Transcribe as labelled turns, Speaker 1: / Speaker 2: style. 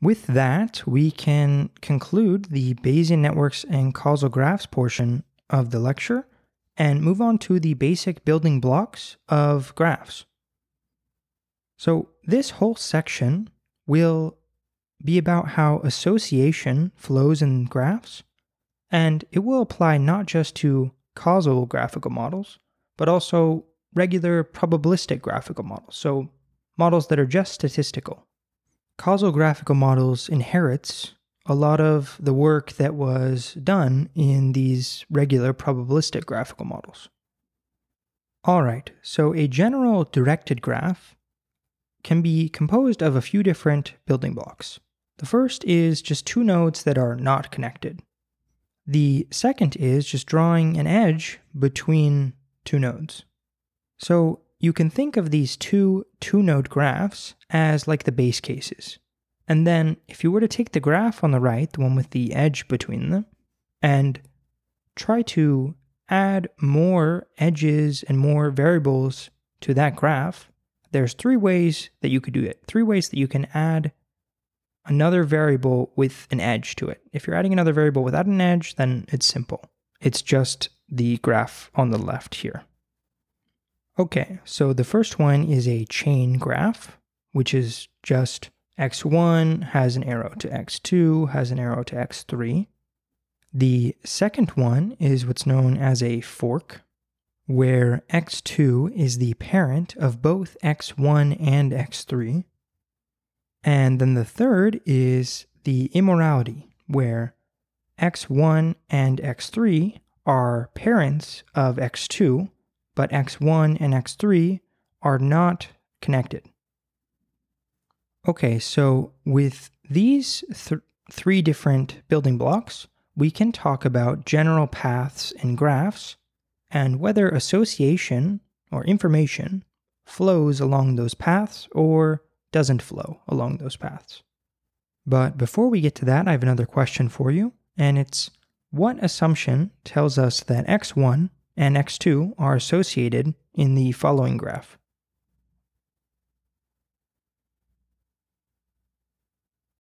Speaker 1: With that, we can conclude the Bayesian networks and causal graphs portion of the lecture and move on to the basic building blocks of graphs. So, this whole section will be about how association flows in graphs, and it will apply not just to causal graphical models, but also regular probabilistic graphical models, so models that are just statistical causal graphical models inherits a lot of the work that was done in these regular probabilistic graphical models. All right, so a general directed graph can be composed of a few different building blocks. The first is just two nodes that are not connected. The second is just drawing an edge between two nodes. So you can think of these two two node graphs as like the base cases. And then if you were to take the graph on the right, the one with the edge between them, and try to add more edges and more variables to that graph, there's three ways that you could do it. Three ways that you can add another variable with an edge to it. If you're adding another variable without an edge, then it's simple. It's just the graph on the left here. Okay, so the first one is a chain graph, which is just x1 has an arrow to x2, has an arrow to x3. The second one is what's known as a fork, where x2 is the parent of both x1 and x3. And then the third is the immorality, where x1 and x3 are parents of x2, but x1 and x3 are not connected. Okay, so with these th three different building blocks, we can talk about general paths and graphs and whether association or information flows along those paths or doesn't flow along those paths. But before we get to that, I have another question for you, and it's what assumption tells us that x1 and x2 are associated in the following graph.